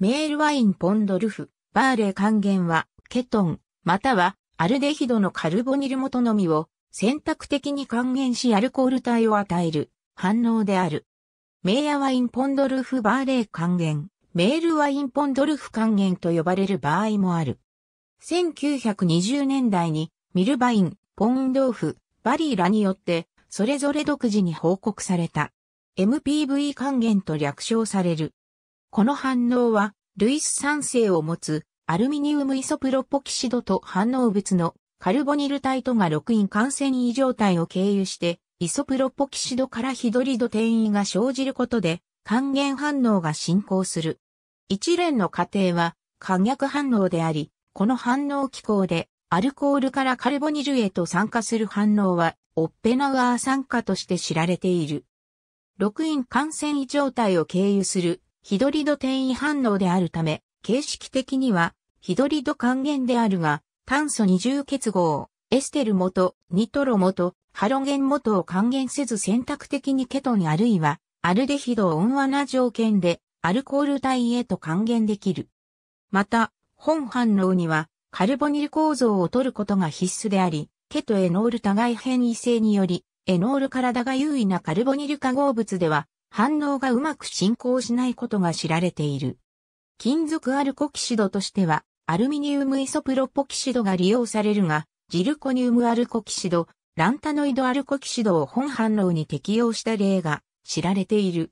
メールワインポンドルフ、バーレー還元は、ケトン、またはアルデヒドのカルボニル元のみを選択的に還元しアルコール体を与える反応である。メーヤワインポンドルフバーレー還元、メールワインポンドルフ還元と呼ばれる場合もある。1920年代にミルバイン、ポンドーフ、バリーらによってそれぞれ独自に報告された。MPV 還元と略称される。この反応は、類似酸性を持つアルミニウムイソプロポキシドと反応物のカルボニル体とが6因感染異常体を経由して、イソプロポキシドからヒドリド転移が生じることで、還元反応が進行する。一連の過程は、可逆反応であり、この反応機構で、アルコールからカルボニルへと酸化する反応は、オッペナウアー酸化として知られている。6因感染異常体を経由するヒドリド転移反応であるため、形式的には、ヒドリド還元であるが、炭素二重結合、エステル元、ニトロ元、ハロゲン元を還元せず選択的にケトンあるいは、アルデヒドを温和な条件で、アルコール体へと還元できる。また、本反応には、カルボニル構造を取ることが必須であり、ケトエノール互い変異性により、エノール体が優位なカルボニル化合物では、反応がうまく進行しないことが知られている。金属アルコキシドとしては、アルミニウムイソプロポキシドが利用されるが、ジルコニウムアルコキシド、ランタノイドアルコキシドを本反応に適用した例が知られている。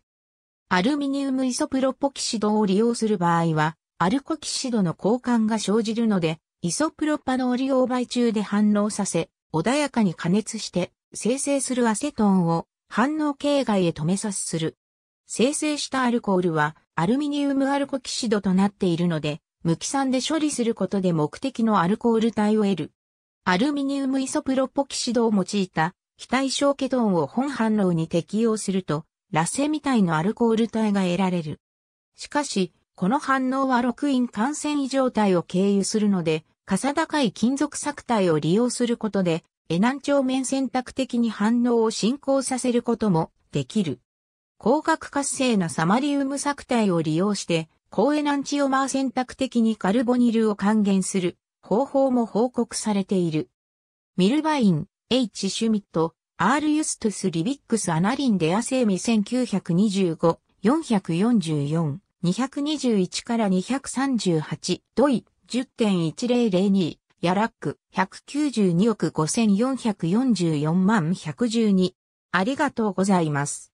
アルミニウムイソプロポキシドを利用する場合は、アルコキシドの交換が生じるので、イソプロパノーリオーバイ中で反応させ、穏やかに加熱して、生成するアセトンを反応形外へ止めさすする。生成したアルコールはアルミニウムアルコキシドとなっているので、無機酸で処理することで目的のアルコール体を得る。アルミニウムイソプロポキシドを用いた非対称ケトンを本反応に適用すると、ラセみたいのアルコール体が得られる。しかし、この反応は6因イン感染異常体を経由するので、かさ高い金属作体を利用することで、エナン帳面選択的に反応を進行させることもできる。光学活性なサマリウム作体を利用して、高エナンチオマー選択的にカルボニルを還元する方法も報告されている。ミルバイン、H. シュミット、R. ユストゥス・リビックス・アナリン・デアセーミ1925、444、221から238、ドイ、10.1002。ヤラック、192億5444万112。ありがとうございます。